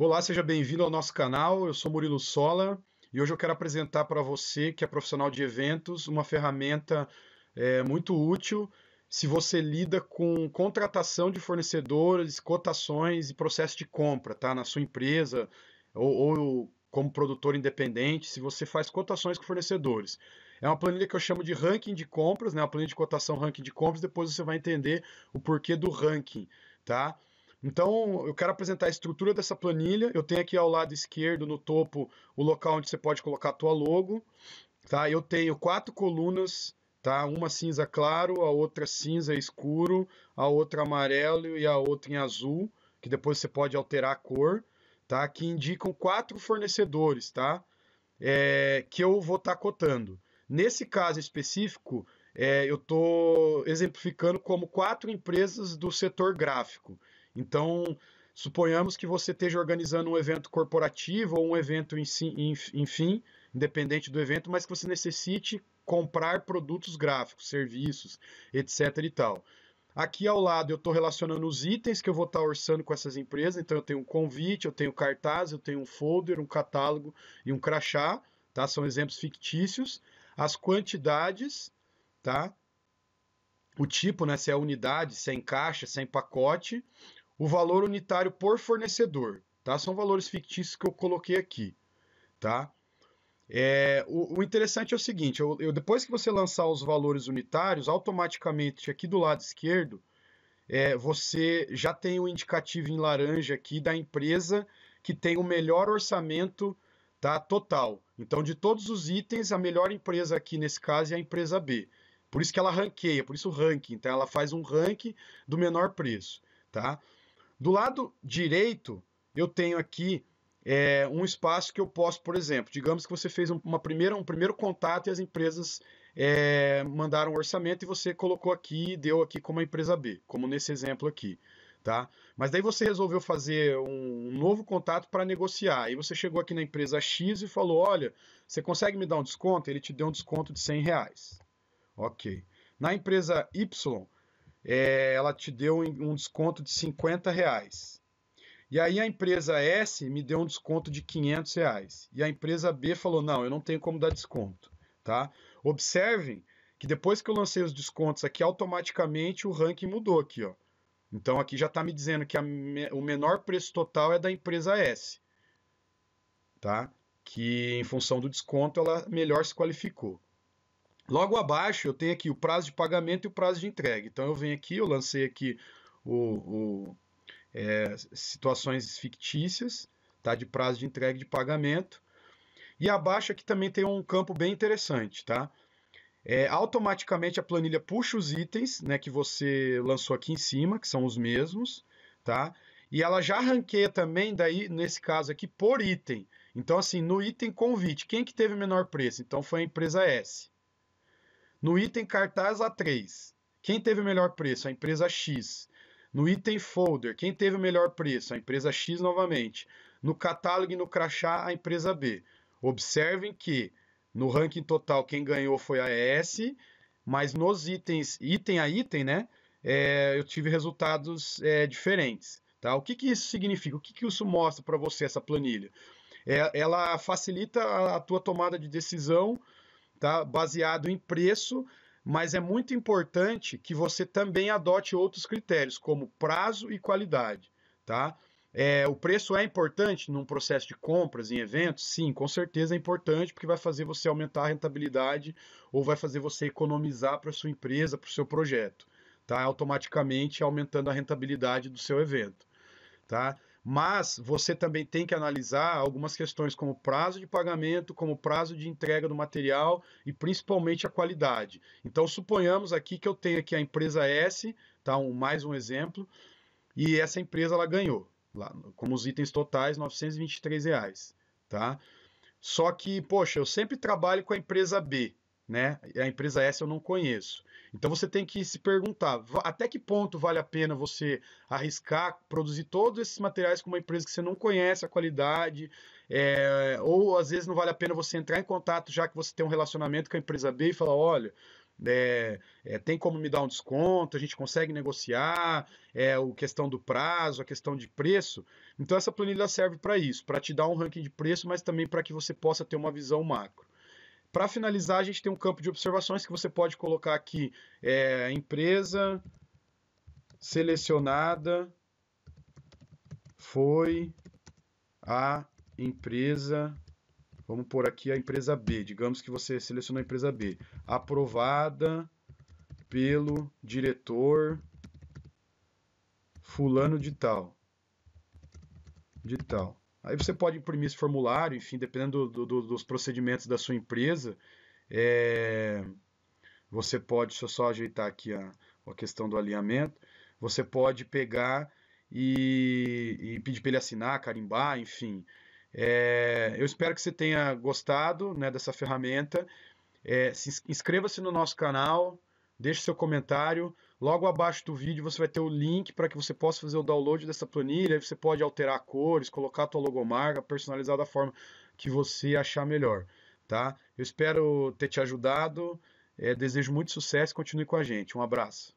Olá, seja bem-vindo ao nosso canal. Eu sou Murilo Sola e hoje eu quero apresentar para você, que é profissional de eventos, uma ferramenta é, muito útil se você lida com contratação de fornecedores, cotações e processo de compra, tá? Na sua empresa ou, ou como produtor independente, se você faz cotações com fornecedores. É uma planilha que eu chamo de ranking de compras, né? Uma planilha de cotação ranking de compras. Depois você vai entender o porquê do ranking, tá? Então, eu quero apresentar a estrutura dessa planilha. Eu tenho aqui ao lado esquerdo, no topo, o local onde você pode colocar a tua logo. Tá? Eu tenho quatro colunas, tá? uma cinza claro, a outra cinza escuro, a outra amarelo e a outra em azul, que depois você pode alterar a cor, tá? que indicam quatro fornecedores tá? É, que eu vou estar tá cotando. Nesse caso específico, é, eu estou exemplificando como quatro empresas do setor gráfico. Então, suponhamos que você esteja organizando um evento corporativo ou um evento, enfim, independente do evento, mas que você necessite comprar produtos gráficos, serviços, etc. e tal. Aqui ao lado eu estou relacionando os itens que eu vou estar tá orçando com essas empresas. Então eu tenho um convite, eu tenho cartaz, eu tenho um folder, um catálogo e um crachá. Tá? São exemplos fictícios. As quantidades, tá? o tipo, né? se é unidade, se é em caixa, se é em pacote o valor unitário por fornecedor, tá? São valores fictícios que eu coloquei aqui, tá? É, o, o, interessante é o seguinte: eu, eu, depois que você lançar os valores unitários, automaticamente aqui do lado esquerdo, é, você já tem o um indicativo em laranja aqui da empresa que tem o melhor orçamento tá, total. Então, de todos os itens, a melhor empresa aqui nesse caso é a empresa B. Por isso que ela ranqueia, por isso o ranking. Então, ela faz um ranking do menor preço. Tá? Do lado direito, eu tenho aqui é, um espaço que eu posso, por exemplo, digamos que você fez uma primeira, um primeiro contato e as empresas é, mandaram um orçamento e você colocou aqui e deu aqui como a empresa B, como nesse exemplo aqui. Tá? Mas daí você resolveu fazer um, novo contato para negociar. E você chegou aqui na empresa X e falou: olha, você consegue me dar um desconto? Ele te deu um desconto de 100 reais. Ok. Na empresa Y, é, ela te deu um desconto de 50 reais. E aí a empresa S me deu um desconto de 500 reais. E a empresa B falou, não, eu não tenho como dar desconto. Tá? Observem que depois que eu lancei os descontos aqui, automaticamente o ranking mudou aqui. Ó. Então aqui já está me dizendo que me... o menor preço total é da empresa S. Tá? Que em função do desconto ela melhor se qualificou. Logo abaixo eu tenho aqui o prazo de pagamento e o prazo de entrega. Então eu venho aqui, eu lancei aqui o, o é, situações fictícias, tá? De prazo de entrega e de pagamento. E abaixo aqui também tem um campo bem interessante, tá? É, automaticamente a planilha puxa os itens, né, que você lançou aqui em cima, que são os mesmos, tá? E ela já ranqueia também daí nesse caso aqui por item. Então assim, no item convite, quem que teve menor preço? Então foi a empresa S. No item cartaz A3, quem teve o melhor preço? A empresa X. No item folder, quem teve o melhor preço? A empresa X novamente. No catálogo e no crachá, a empresa B. Observem que no ranking total quem ganhou foi a ES, mas nos itens, item a item, né? É, eu tive resultados é, diferentes. Tá? O que, que isso significa? O que, que isso mostra para você, essa planilha? É, ela facilita a, a tua tomada de decisão tá? baseado em preço, mas é muito importante que você também adote outros critérios, como prazo e qualidade. Tá? É, o preço é importante num processo de compras, em eventos? Sim, com certeza é importante, porque vai fazer você aumentar a rentabilidade ou vai fazer você economizar para sua empresa, para o seu projeto, tá? automaticamente aumentando a rentabilidade do seu evento. Tá? mas você também tem que analisar algumas questões como prazo de pagamento, como prazo de entrega do material e principalmente a qualidade. Então suponhamos aqui que eu tenho aqui a empresa S, tá? Um, mais um exemplo, e essa empresa ela ganhou, lá, como os itens totais, 923 reais, tá? Só que, poxa, eu sempre trabalho com a empresa B, né? A empresa essa eu não conheço. Então você tem que se perguntar até que ponto vale a pena você arriscar produzir todos esses materiais com uma empresa que você não conhece a qualidade, é, ou às vezes não vale a pena você entrar em contato já que você tem um relacionamento com a empresa B e falar, olha, é, é, tem como me dar um desconto, a gente consegue negociar, é o questão do prazo, a questão de preço. Então essa planilha serve para isso, para te dar um ranking de preço, mas também para que você possa ter uma visão macro. Para finalizar, a gente tem um campo de observações que você pode colocar aqui é, empresa selecionada foi a empresa, vamos por aqui a empresa B, digamos que você selecionou a empresa B, aprovada pelo diretor fulano de tal, de tal. Aí você pode imprimir esse formulário, enfim, dependendo do, do, dos procedimentos da sua empresa, é, você pode, deixa eu só ajeitar aqui a, a questão do alinhamento, você pode pegar e, e pedir para ele assinar, carimbar, enfim. É, eu espero que você tenha gostado né, dessa ferramenta. É, Inscreva-se no nosso canal, deixe seu comentário. Logo abaixo do vídeo você vai ter o link para que você possa fazer o download dessa planilha. Aí você pode alterar cores, colocar a sua logomarca, personalizar da forma que você achar melhor. Tá? Eu espero ter te ajudado. É, desejo muito sucesso. Continue com a gente. Um abraço.